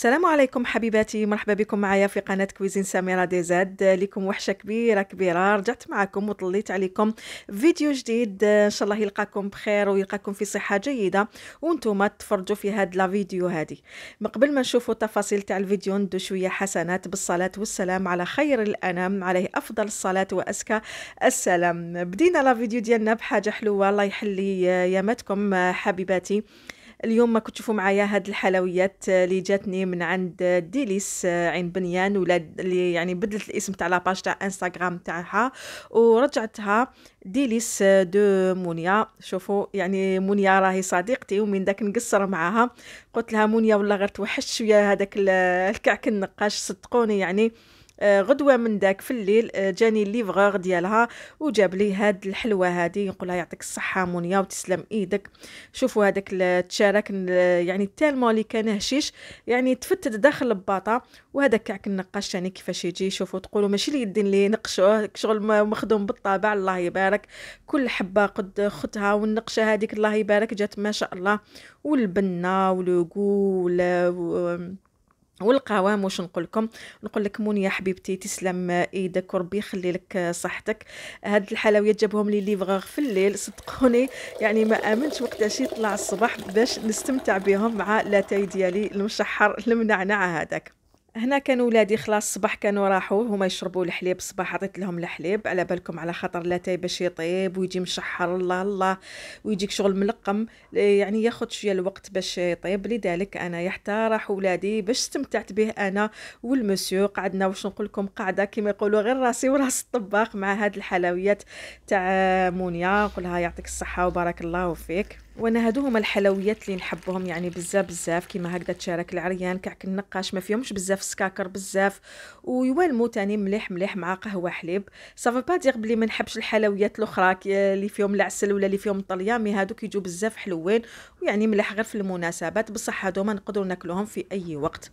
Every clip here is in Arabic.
السلام عليكم حبيباتي مرحبا بكم معايا في قناة كويزين سميرة زاد لكم وحشة كبيرة كبيرة رجعت معكم وطليت عليكم فيديو جديد إن شاء الله يلقاكم بخير ويلقاكم في صحة جيدة وانتم تفرجوا في هاد لا فيديو هادي مقبل قبل ما نشوفوا تفاصيل تاع الفيديو ندو شوية حسنات بالصلاة والسلام على خير الأنام عليه أفضل الصلاة وأزكى السلام بدينا لا فيديو ديالنا بحاجة حلوة الله يحلي ياماتكم حبيباتي اليوم راكم تشوفوا معايا هاد الحلويات آه، اللي جاتني من عند آه، ديليس آه، عين بنيان ولا اللي يعني بدلت الاسم تاع لاباج تاع انستغرام تاعها ورجعتها ديليس دو مونيا شوفوا يعني مونيا راهي صديقتي ومن داك نقصر معاها قلت لها مونيا والله غير توحش شويه هذاك الكعك النقاش صدقوني يعني آه، غدوه من داك في الليل آه، جاني الليفغور ديالها وجاب لي هاد الحلوه هادي يقولها يعطيك الصحه مونيا وتسلم ايدك شوفوا هذاك التشارك يعني تالمو اللي كان هشيش يعني تفتت داخل الباطا وهذاك كعك النقاش يعني كيفاش يجي شوفوا تقولوا ماشي اليدين اللي نقشوه شغل مخدوم بالطابع الله يبارك كل حبه قد خدها والنقشه هذيك الله يبارك جات ما شاء الله والبنه والوقول والقوام واش نقول لكم نقول لك منيا حبيبتي تسلم ايدك وربي يخلي لك صحتك هاد الحلويات جابهم لي ليفغور في الليل صدقوني يعني ما امنتش وقتاش يطلع الصباح باش نستمتع بهم مع لاتاي ديالي المشحر المنعنع هذاك هنا كانوا ولادي خلاص الصباح كانوا راحوا هما يشربوا الحليب الصباح عطيت لهم الحليب على بالكم على خاطر لاتاي باش يطيب ويجي مشحر الله الله ويجيك شغل ملقم يعني ياخذ شويه الوقت باش يطيب لذلك انا حتى راحوا ولادي باش استمتعت به انا والمسيو قعدنا واش نقول لكم قاعده كما يقولوا غير راسي وراس الطباخ مع هاد الحلويات تاع مونيا نقولها يعطيك الصحه وبارك الله فيك وانا هادو هما الحلويات اللي نحبهم يعني بزاف بزاف كيما هكذا تشارك العريان كعك النقاش ما فيهمش بزاف السكاكر بزاف ويوالمو تاني مليح مليح مع قهوه حليب سافا با دير بلي ما نحبش الحلويات الاخرى اللي فيهم العسل ولا اللي فيهم الطليان مي هادو كيجو بزاف حلوين ويعني ملح غير في المناسبات بصح هادوما نقدروا ناكلوهم في اي وقت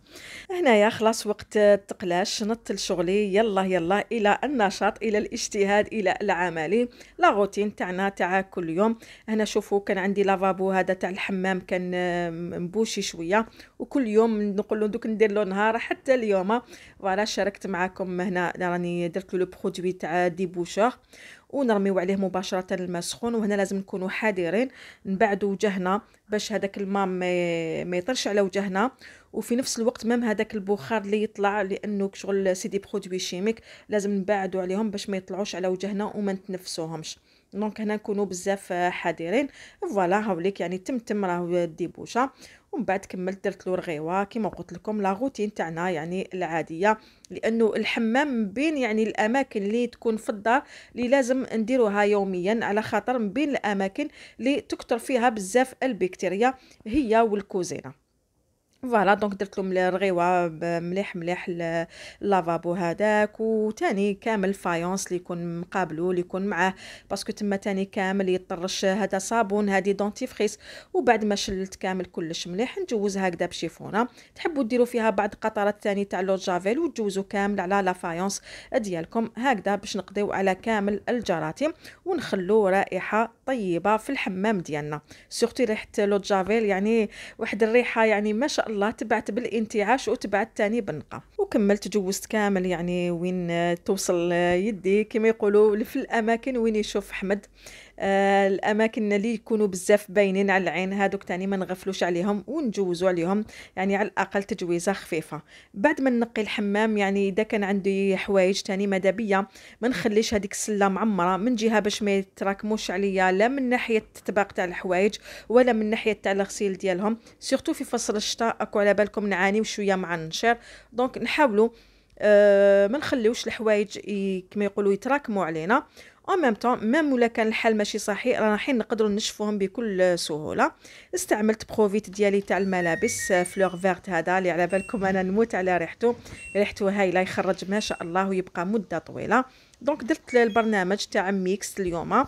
هنايا خلاص وقت التقلاش نط لشغلي يلا يلا الى النشاط الى الاجتهاد الى العمل لا روتين تاعنا تاع كل يوم هنا شوفوا كان عندي لافابو هذا تاع الحمام كان مبوشي شويه وكل يوم نقول له دوك ندير له نهار حتى اليوم فوالا شاركت معكم هنا راني درت لو برودوي تاع دي بوشور ونرميو عليه مباشره الماء سخون وهنا لازم نكونوا حذرين نبعدوا وجهنا باش هذاك الماء ما يطرش على وجهنا وفي نفس الوقت مام هذاك البخار اللي يطلع لانه شغل سيدي برودوي شيميك لازم نبعدوا عليهم باش ما يطلعوش على وجهنا وما نتنفسوهمش دونك هنا نكونوا بزاف حذرين فوالا هاوليك يعني تم تم راهو الديبوشه ومن بعد كملت درت له رغيوه كما قلت لكم لا روتين تاعنا يعني العاديه لانه الحمام من بين يعني الاماكن اللي تكون في الدار اللي لازم نديروها يوميا على خاطر من بين الاماكن اللي تكثر فيها بزاف البكتيريا هي والكوزينه فوالا دونك درت لهم الرغيوه مليح مليح اللافابو هذاك وتاني كامل فايونس اللي يكون مقابلو اللي يكون معاه باسكو تما تاني كامل يطرش هذا صابون هذه دونتيفريس وبعد ما شلت كامل كلش مليح نجوز هكذا بشيفونه تحبوا ديروا فيها بعض قطرات تاني تاع لو جافيل وتجوزوا كامل على لا فايونس ديالكم هكذا باش نقضيو على كامل الجراثيم ونخلو رائحه طيبه في الحمام ديالنا سورتي ريحه لو جافيل يعني واحد الريحه يعني ما شاء الله تبعت بالانتعاش وتبعت تاني بالنقا وكملت جوزت كامل يعني وين توصل يدي كما يقولوا في الاماكن وين يشوف احمد آه، الاماكن اللي يكونوا بزاف باينين على العين هادوك تاني ما نغفلوش عليهم ونجوزوا عليهم يعني على الاقل تجويزه خفيفه بعد ما نقي الحمام يعني اذا كان عندي حوايج تاني مدابيه ما نخليش هذيك السله معمره من جهه باش ما يتراكموش عليا لا من ناحيه الطباق تاع الحوايج ولا من ناحيه تاع الغسيل ديالهم سورتو في فصل الشتاء اكو على بالكم نعانيو شويه مع النشر دونك نحاولوا آه، ما نخليوش الحوايج كما يقولوا يتراكموا علينا اون ميم طون ميم ولا كان الحال ماشي صحيح رانا حين نقدروا نشفوهم بكل سهوله استعملت بروفيت ديالي تاع الملابس آه، فلور فيرت هذا اللي على بالكم انا نموت على ريحته ريحته هايله يخرج ما شاء الله ويبقى مده طويله دونك درت البرنامج تاع ميكس اليوم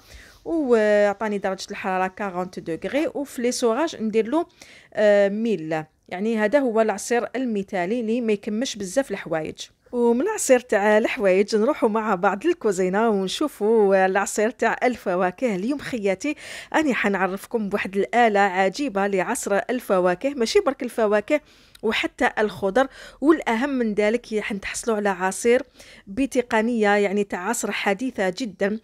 وعطاني آه، درجه الحراره 40 دوغري وفي لي سوراج ندير له ميل يعني هذا هو العصير المثالي اللي ما يكمش بزاف الحوايج ومن العصير تاع الحوايج نروحوا مع بعض للكوزينه ونشوفوا العصير تاع الفواكه اليوم خياتي اني حنعرفكم بواحد الاله عجيبه لعصر الفواكه ماشي برك الفواكه وحتى الخضر والاهم من ذلك تحصلوا على عصير بتقنيه يعني تاع عصر حديثه جدا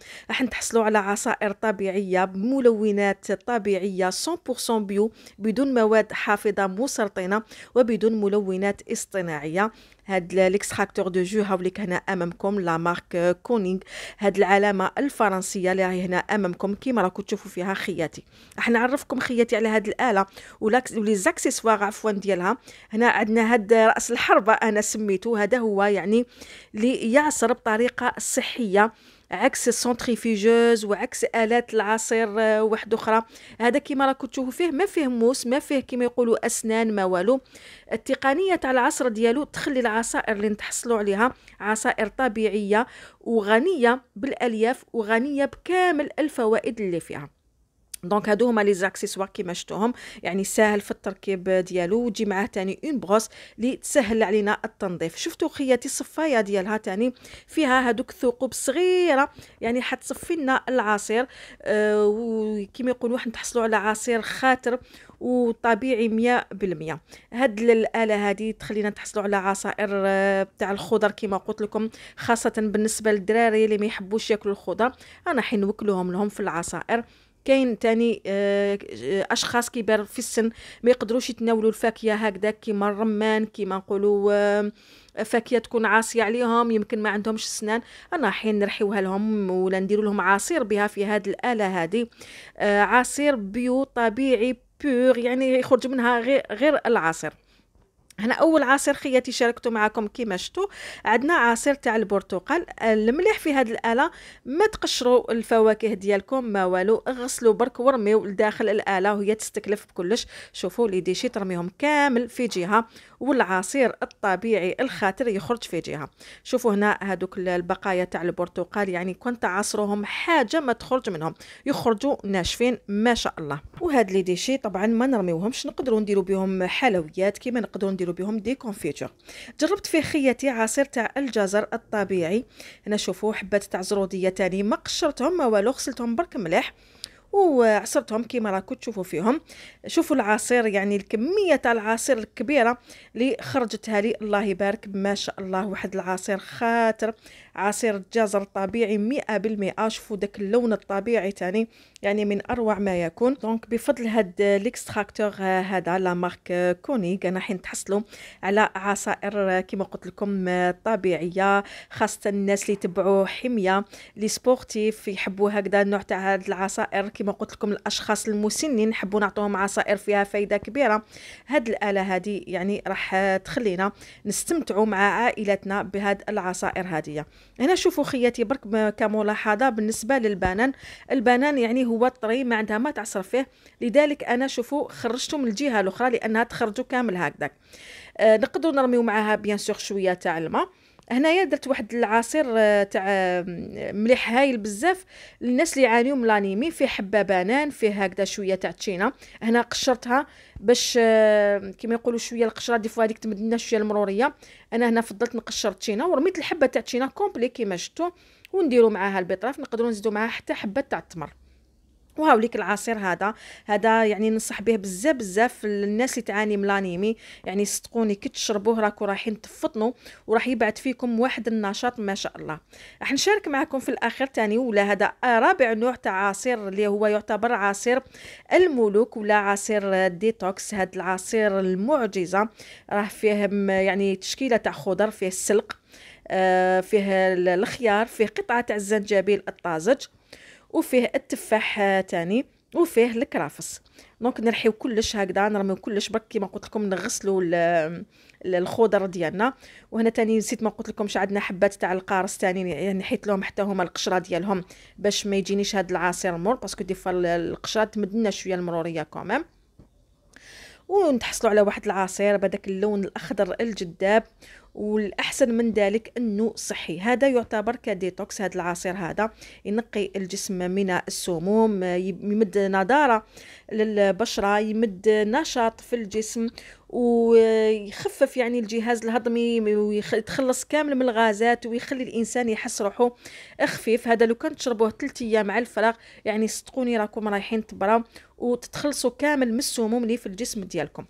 تحصلوا على عصائر طبيعيه بملونات طبيعيه 100% بيو بدون مواد حافظه مسرطنه وبدون ملونات اصطناعيه هاد ليكستراكتور دو جو هاوليك هنا امامكم لا مارك آه، كونينغ هاد العلامه الفرنسيه اللي راهي هنا امامكم كيما راكم تشوفوا فيها خياتي راح نعرفكم خياتي على هاد الاله ولي زاكسيسوار عفوا ديالها هنا عندنا هاد راس الحربه انا سميته هذا هو يعني يعصر بطريقه صحيه عكس السونتريفيجوز وعكس الات العصير آه، واحد اخرى هذا كما راكم تشوفوا فيه ما فيه موس ما فيه كما يقولوا اسنان ما والو التقنيه تاع العصر ديالو تخلي العصائر اللي نتحصلوا عليها عصائر طبيعيه وغنيه بالالياف وغنيه بكامل الفوائد اللي فيها دونك هادو هما لي زاكسيسوار كيما شفتوهم يعني ساهل في التركيب ديالو وتجي معاه تاني اون بغوس لي تسهل علينا التنظيف شفتو خياتي الصفايه ديالها تاني فيها هادوك الثقوب صغيره يعني حتصفي لنا العصير آه وكيما يقولوا واحد تحصلوا على عصير خاطر وطبيعي مية بالمية هاد الآلة هادي تخلينا تحصلوا على عصائر آه، تاع الخضر كيما قلت لكم خاصة بالنسبة للدراري اللي ما يحبوش ياكلوا الخضر أنا حين نوكلوهم لهم في العصائر كاين تاني آه، اشخاص كبار في السن ما يقدروش يتناولوا الفاكهه هكذا كيما الرمان كيما نقولوا آه، فاكهه تكون عاصيه عليهم يمكن ما عندهمش سنان انا حين نرحيوها لهم ولا ندير لهم عصير بها في هذه الاله هذه آه، عصير بيو طبيعي بيور يعني يخرج منها غير غير العصير هنا اول عصير خياتي شاركته معكم كيما شفتوا عندنا عصير تاع البرتقال آه، المليح في هذه الاله ما تقشروا الفواكه ديالكم ما والو غسلوا برك ورميو لداخل الاله وهي تستكلف بكلش شوفوا لي ديشي ترميهم كامل في جهه والعصير الطبيعي الخاطر يخرج في جهه شوفوا هنا هذوك البقايا تاع البرتقال يعني كنت عصرهم حاجه ما تخرج منهم يخرجوا ناشفين ما شاء الله وهاد لي ديشي طبعا ما نرميوهمش نقدروا نديروا بهم حلويات كيما نقدروا نديروا نديرو بهم دي كونفيتور جربت في خياتي عصير تاع الجزر الطبيعي هنا شوفوا حبات تاع زروديه تاني ما قشرتهم ما والو غسلتهم برك مليح وعصرتهم كيما راكم تشوفوا فيهم شوفوا العصير يعني الكميه تاع العصير الكبيره اللي خرجتها لي الله يبارك ما شاء الله واحد العصير خاطر عصير الجزر طبيعي مئة بالمئة شوفوا داك اللون الطبيعي تاني يعني من أروع ما يكون دونك بفضل هاد ليكستراكتور هذا آه، لا مارك آه، كونيك أنا حين تحصلوا على عصائر آه، كما قلت لكم طبيعية خاصة الناس اللي تبعوا حمية لي سبورتيف يحبوا هكذا النوع تاع هاد العصائر كما قلت لكم الأشخاص المسنين نحبوا نعطوهم عصائر فيها فايدة كبيرة هاد الآلة هذه يعني راح تخلينا نستمتعوا مع عائلتنا بهاد العصائر هذه هنا شوفوا خياتي برك كملاحظة بالنسبة للبنان البنان يعني هو طري ما عندها ما تعصر فيه لذلك أنا شوفوا خرجته من الجهة الأخرى لأنها تخرجوا كامل هكذا آه نقدروا نرميو معها بيان سور شوية تاع الماء هنايا درت واحد العصير آه، تاع مليح هايل بزاف للناس اللي يعانيو من لانيمي فيه حبه بنان فيه هكذا شويه تاع تشينا هنا قشرتها باش كيما يقولوا شويه القشره دي فوا هذيك تمد لنا شويه المروريه انا هنا فضلت نقشر تشينا ورميت الحبه تاع تشينا كومبلي كيما شفتوا ونديروا معاها البطراف نقدروا نزيدوا معاها حتى حبه تاع التمر وهاوليك ليك العصير هذا هذا يعني ننصح به بزاف بزاف الناس اللي تعاني من الانيمي يعني صدقوني كي تشربوه راكو رايحين تفطنوا وراح يبعث فيكم واحد النشاط ما شاء الله راح نشارك معكم في الاخر تاني ولا هذا رابع نوع تاع عصير اللي هو يعتبر عصير الملوك ولا عصير ديتوكس هذا العصير المعجزه راه فيه يعني تشكيله تاع خضر فيه السلق آه، فيه الخيار فيه قطعه تاع الزنجبيل الطازج وفيه التفاح تاني وفيه الكرافس دونك نرحيو كلش هكذا نرميو كلش برك كيما قلت لكم نغسلو الخضر ديالنا وهنا تاني نسيت ما قلت لكمش عندنا حبات تاع القارص تاني نحيت يعني لهم حتى هما القشره ديالهم باش ما يجينيش هاد العصير مور باسكو دي فوا القشره تمدنا شويه المروريه كوميم ونتحصلوا على واحد العصير بهذاك اللون الاخضر الجذاب والاحسن من ذلك انه صحي هذا يعتبر كديتوكس هذا العصير هذا ينقي الجسم من السموم يمد نضاره للبشره يمد نشاط في الجسم ويخفف يعني الجهاز الهضمي ويتخلص كامل من الغازات ويخلي الانسان يحس روحو خفيف هذا لو كان تشربوه 3 ايام على الفراغ يعني صدقوني راكم رايحين تبرا وتتخلصوا كامل من السموم اللي في الجسم ديالكم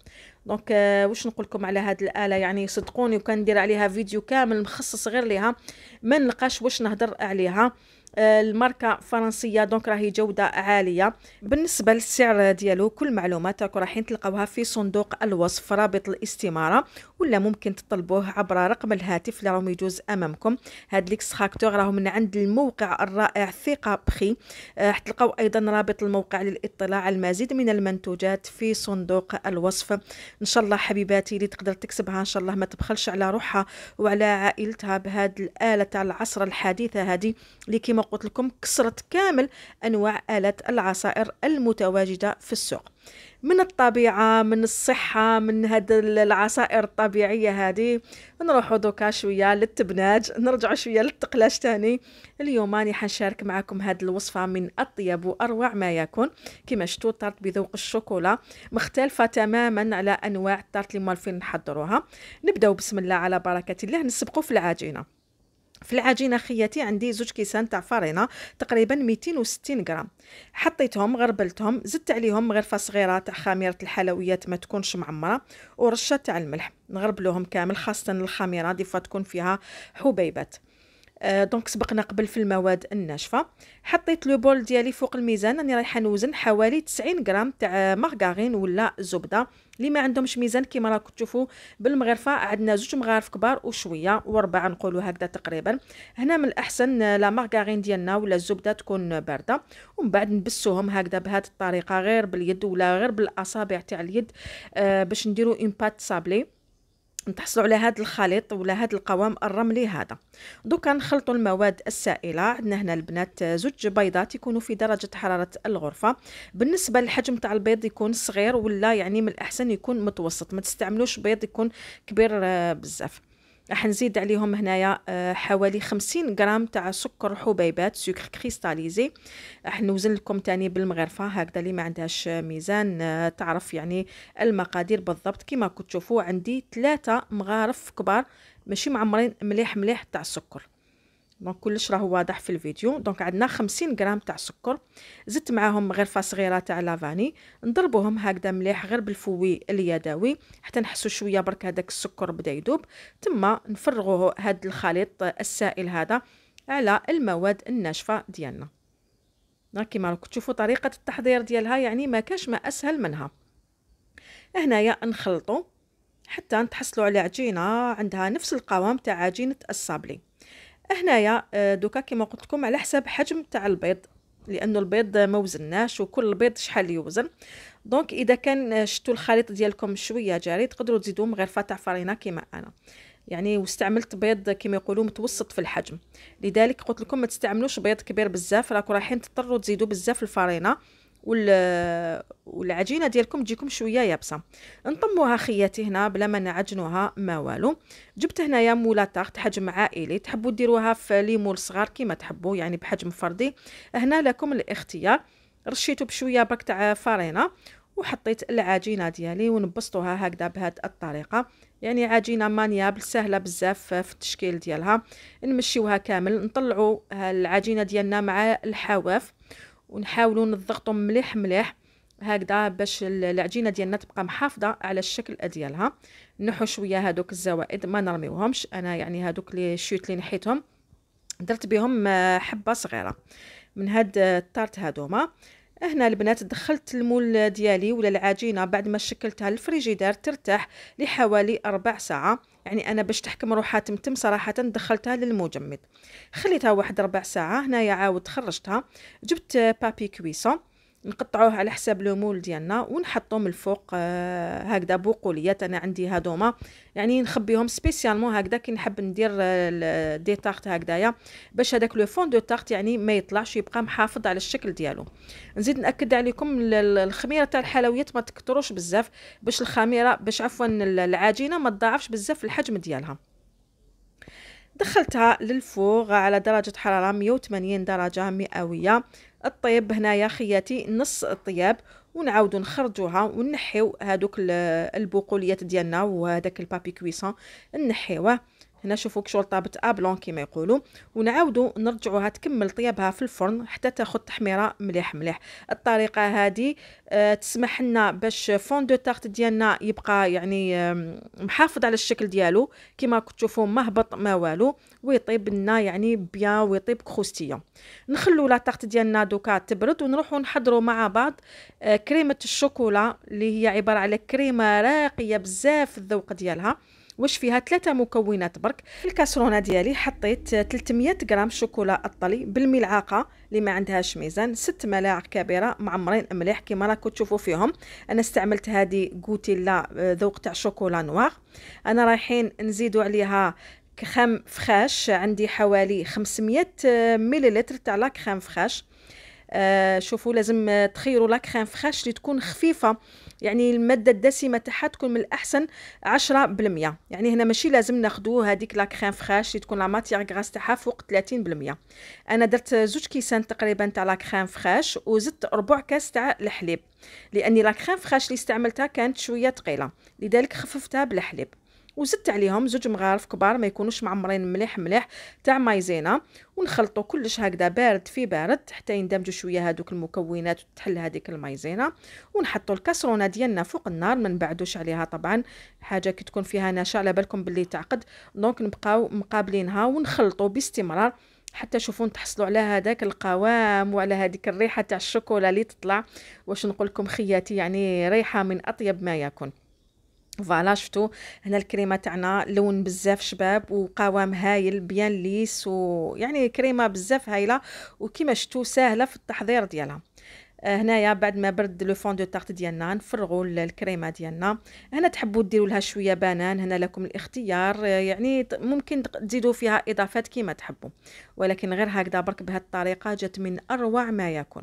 دونك آه واش نقول لكم على هذه الاله يعني صدقوني وكندير عليها فيديو كامل مخصص غير ليها ما نلقاش واش نهضر عليها آه، الماركه فرنسيه دونك راهي جوده عاليه بالنسبه للسعر ديالو كل معلوماتك راحين تلقاوها في صندوق الوصف رابط الاستماره ولا ممكن تطلبوه عبر رقم الهاتف اللي راهم يجوز امامكم هاد ليكس خاكتور راهو من عند الموقع الرائع ثقه بخي آه، راح تلقاو ايضا رابط الموقع للاطلاع على المزيد من المنتوجات في صندوق الوصف ان شاء الله حبيباتي اللي تقدر تكسبها ان شاء الله ما تبخلش على روحها وعلى عائلتها بهاد الاله تاع العصر الحديثه هذه اللي كيما قلت لكم كسرت كامل أنواع آلات العصائر المتواجدة في السوق من الطبيعة من الصحة من هاد العصائر الطبيعية هذه نروحوا دوكا شوية للتبناج نرجع شوية للتقلاش تاني اليوم راني حنشارك معكم هاد الوصفة من أطيب وأروع ما يكون كما شتو طارت بذوق الشوكولا مختلفة تماما على أنواع الطارت اللي موالفين نحضروها نبداو بسم الله على بركة الله نسبقوا في العجينة في العجينه خياتي عندي زوج كيسان تاع فرينه تقريبا 260 غرام حطيتهم غربلتهم زدت عليهم غرفه صغيره تاع خميره الحلويات ما تكونش معمره ورشه تاع الملح نغربلوهم كامل خاصه الخميره دي تكون فيها حبيبات آه، دونك سبقنا قبل في المواد الناشفه حطيت لو بول ديالي فوق الميزان راني رايحه نوزن حوالي 90 غرام تاع آه، مارغارين ولا زبده اللي ما عندهمش ميزان كيما راكم تشوفوا بالمغرفه عندنا زوج مغارف كبار وشويه واربعه نقولوا هكذا تقريبا هنا من الاحسن آه، لا مارغارين ديالنا ولا الزبده تكون بارده ومن بعد نبسوهم هكذا بهذه الطريقه غير باليد ولا غير بالاصابع تاع اليد آه باش نديروا اون بات صابلي باش نتحصلوا على هذا الخليط ولا هذا القوام الرملي هذا دوكا نخلطوا المواد السائله عندنا هنا البنات زوج بيضات يكونوا في درجه حراره الغرفه بالنسبه للحجم تاع البيض يكون صغير ولا يعني من الاحسن يكون متوسط ما تستعملوش بيض يكون كبير آه، بزاف راح نزيد عليهم هنايا آه، حوالي 50 غرام تاع سكر حبيبات سكر كريستاليزي راح نوزن لكم تاني بالمغرفه هكذا اللي ما عندهاش ميزان آه، تعرف يعني المقادير بالضبط كما كنت تشوفوا عندي ثلاثه مغارف كبار ماشي معمرين مليح مليح تاع السكر دونك كلش راهو واضح في الفيديو دونك عندنا 50 غرام تاع سكر زدت معاهم غرفه صغيره تاع لافاني نضربوهم هكذا مليح غير بالفوي اليدوي حتى نحسوا شويه برك هذاك السكر بدا يذوب تما نفرغوا هذا الخليط السائل هذا على المواد الناشفه ديالنا كيما راكم تشوفوا طريقه التحضير ديالها يعني ما كاش ما اسهل منها هنايا نخلطوا حتى نتحصلوا على عجينه عندها نفس القوام تاع عجينه الصابلي هنايا آه، دوكا كيما قلت لكم على حساب حجم تاع البيض لانه البيض ما وزناش وكل بيض شحال يوزن دونك اذا كان شتو الخليط ديالكم شويه جاري تقدروا تزيدوا مغرفه تاع فرينه كيما انا يعني واستعملت بيض كيما يقولوا متوسط في الحجم لذلك قلت لكم ما تستعملوش بيض كبير بزاف راكم رايحين تضطروا تزيدوا بزاف الفرينه والعجينه ديالكم تجيكم شويه يابسه نطموها خياتي هنا بلا ما نعجنوها ما والو جبت هنايا مولا طارت حجم عائلي تحبوا ديروها في ليمول صغار كيما تحبوا يعني بحجم فردي هنا لكم الاختيار رشيتو بشويه برك تاع فرينه وحطيت العجينه ديالي ونبسطوها هكذا بهذه الطريقه يعني عجينه مانيابل سهله بزاف في التشكيل ديالها نمشيوها كامل نطلعوا العجينه ديالنا مع الحواف ونحاولوا نضغطوا مليح مليح هكذا باش العجينه ديالنا تبقى محافظه على الشكل ديالها نحو شويه هادوك الزوائد ما نرميوهمش انا يعني هادوك لي شوت اللي نحيتهم درت بهم آه، حبه صغيره من هاد آه، الطارت هادوما هنا البنات دخلت المول ديالي ولا العجينه بعد ما شكلتها الفريجيدار ترتاح لحوالي ربع ساعه يعني انا باش تحكم روحها تمتم صراحه دخلتها للمجمد خليتها واحد ربع ساعه هنايا عاود خرجتها جبت بابي كويسون نقطعوه على حساب لو مول ديالنا ونحطهم من الفوق آه، هكذا بقوليات انا عندي هادوما يعني نخبيهم سبيسيالمون هكذا كي نحب ندير آه، دي تارت هكذايا باش هذاك لو فون دو تارت يعني ما يطلعش يبقى محافظ على الشكل ديالو نزيد ناكد عليكم الخميره تاع الحلويات ما تكتروش بزاف باش الخميره باش عفوا العجينه ما تضاعفش بزاف الحجم ديالها دخلتها للفوق على درجة حرارة 180 درجة مئوية الطيب هنا يا خياتي نص الطياب ونعاودو نخرجوها ونحيو هادوك البقوليات ديالنا وهذاك البابي كويسون نحيوه هنا شوفوا كشورطه ابلون كما يقولوا ونعاودوا نرجعوها تكمل طيابها في الفرن حتى تاخذ تحميره مليح مليح الطريقه هذه أه تسمح لنا باش فون دو تارت ديالنا يبقى يعني أه محافظ على الشكل ديالو كما تشوفوا ما هبط ما والو ويطيب لنا يعني بيان ويطيب كروستيون نخلو لا تارت ديالنا دوكا تبرد ونروحوا نحضروا مع بعض أه كريمه الشوكولا اللي هي عباره على كريمه راقيه بزاف الذوق ديالها واش فيها ثلاثه مكونات برك في الكاسرونه ديالي حطيت 300 غرام شوكولا الطلي بالملعقه اللي ما عندهاش ميزان ست ملاعق كبيره معمرين مليح كما راكم تشوفوا فيهم انا استعملت هذه غوتيلا آه، ذوق تاع شوكولا نوار انا رايحين نزيدوا عليها كخام فخاش عندي حوالي 500 مليلتر تاع لا كخام فخاش آه، شوفوا لازم تخيروا لا كريم فريش اللي تكون خفيفه يعني الماده الدسمه تاعها تكون من الاحسن 10% يعني هنا ماشي لازم ناخذوا هذيك لا كريم فريش اللي تكون لا ماتيير غراس تاعها فوق 30% انا درت زوج كيسان تقريبا تاع لا كريم فريش وزدت ربع كاس تاع الحليب لاني لا كريم فريش اللي استعملتها كانت شويه ثقيله لذلك خففتها بالحليب وزدت عليهم زوج مغارف كبار ما يكونوش معمرين مليح مليح تاع مايزينا ونخلطو كلش هكذا بارد في بارد حتى يندمجوا شويه هذوك المكونات وتحل هذيك المايزينا ونحطو الكاسرونه ديالنا فوق النار ما نبعدوش عليها طبعا حاجه كي تكون فيها نشا على بالكم باللي تعقد دونك نبقاو مقابلينها ونخلطو باستمرار حتى شوفوا تحصلوا على هذاك القوام وعلى هذيك الريحه تاع الشوكولا اللي تطلع واش نقول لكم خياتي يعني ريحه من اطيب ما يكون فوالا شفتوا هنا الكريمه تاعنا لون بزاف شباب وقوام هايل بيان ليس ويعني كريمه بزاف هايله وكما شفتوا سهله في التحضير ديالها آه، هنايا بعد ما برد لو فون دو تارت ديالنا نفرغوا الكريمه ديالنا هنا تحبوا ديروا لها شويه بنان هنا لكم الاختيار آه، يعني ممكن تزيدوا فيها اضافات كيما تحبوا ولكن غير هكذا برك بهذه الطريقه جات من اروع ما يكون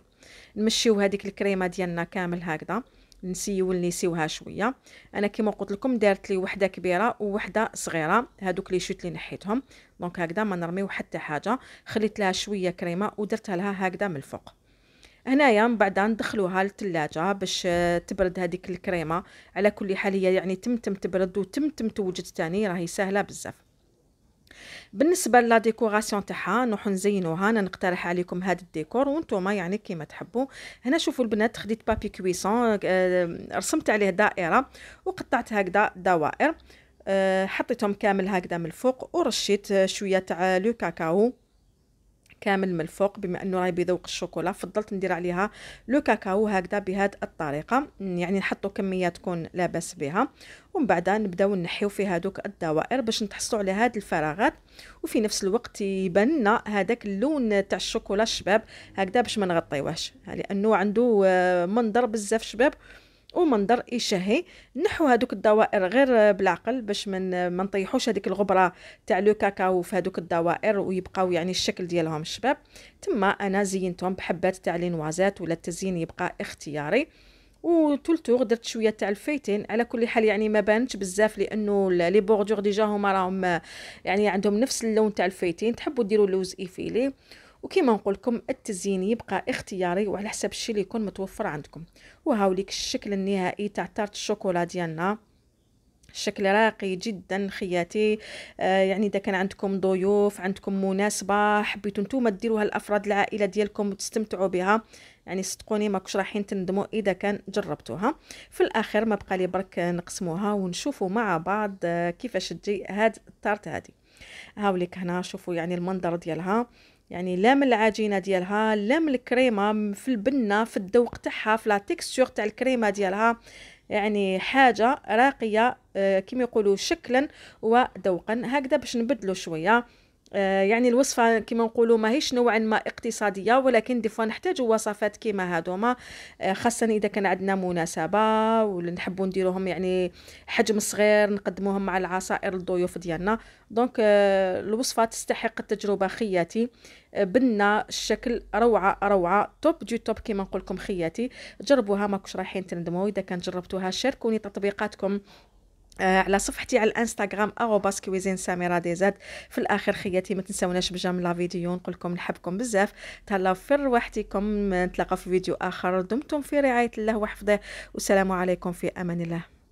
نمشيو هذيك الكريمه ديالنا كامل هكذا نسيو نسيوها شويه انا كما قلت لكم دارت لي وحده كبيره ووحده صغيره هذوك لي شوت اللي نحيتهم دونك هكذا ما نرميو حتى حاجه خليت لها شويه كريمه ودرت لها هكذا من الفوق هنايا من بعد ندخلوها للثلاجه باش آه، تبرد هذيك الكريمه على كل حال هي يعني تم تم تبرد وتم تم توجد ثاني راهي سهله بزاف بالنسبه لا ديكوراسيون تاعها نروحو نزينوها انا نقترح عليكم هذا الديكور وانتم يعني كيما تحبوا هنا شوفوا البنات خديت بابي كويسون آه، رسمت عليه دائره وقطعت هكذا دوائر آه، حطيتهم كامل هكذا من الفوق ورشيت شويه تاع لو كاكاو كامل من الفوق بما انه راهي بذوق الشوكولا فضلت ندير عليها لو كاكاو هكذا بهاد الطريقه يعني نحطوا كميه تكون لا باس بها ومن بعد نبداو نحيو في هذوك الدوائر باش نتحصلوا على هاد الفراغات وفي نفس الوقت يبان لنا هذاك اللون تاع الشوكولا الشباب هكذا باش ما نغطيوهش لانه عنده آه، منظر بزاف شباب ومنظر يشهي نحو هذوك الدوائر غير بالعقل باش من ما نطيحوش هذيك الغبره تاع لو كاكاو في هذوك الدوائر ويبقاو يعني الشكل ديالهم الشباب تما انا زينتهم بحبات تاع لينوازات ولا التزيين يبقى اختياري وتلتو درت شويه تاع الفايتين على كل حال يعني ما بانتش بزاف لانه لي بوردور ديجا هما راهم يعني عندهم نفس اللون تاع الفايتين تحبوا ديروا لوز ايفيلي وكما نقول لكم التزيين يبقى اختياري وعلى حسب الشيء اللي يكون متوفر عندكم وهاوليك الشكل النهائي تاع تارت الشوكولا ديالنا الشكل راقي جدا خياتي آه يعني اذا كان عندكم ضيوف عندكم مناسبه حبيتوا نتوما ديروها الافراد العائله ديالكم وتستمتعوا بها يعني صدقوني ماكوش رايحين تندموا اذا كان جربتوها في الاخر ما بقى لي برك نقسموها ونشوفوا مع بعض آه، كيفاش تجي هاد التارت هذه هاوليك هنا شوفوا يعني المنظر ديالها يعني لا من العجينه ديالها لا من الكريمه في البنه في الذوق تاعها في لا تيكستور تاع الكريمه ديالها يعني حاجه راقيه آه، كما يقولوا شكلا وذوقا هكذا باش نبدلو شويه آه، يعني الوصفه كما نقولوا ماهيش نوعا ما اقتصاديه ولكن دي فوا نحتاجوا وصفات كيما هادوما آه، خاصه اذا كان عندنا مناسبه ولا نديروهم يعني حجم صغير نقدموهم مع العصائر للضيوف ديالنا دونك آه، الوصفه تستحق التجربه خياتي بنا الشكل روعه روعه توب دي توب كيما نقول لكم خياتي جربوها ماكوش رايحين تندموا اذا كان جربتوها شاركوني تطبيقاتكم آه، على صفحتي على الانستغرام اروباس كويزين سميره زاد في الاخر خياتي ما تنساوناش بجام لا فيديو نقول لكم نحبكم بزاف تهلاو في رواحتكم نتلاقاو في فيديو اخر دمتم في رعايه الله وحفظه والسلام عليكم في امان الله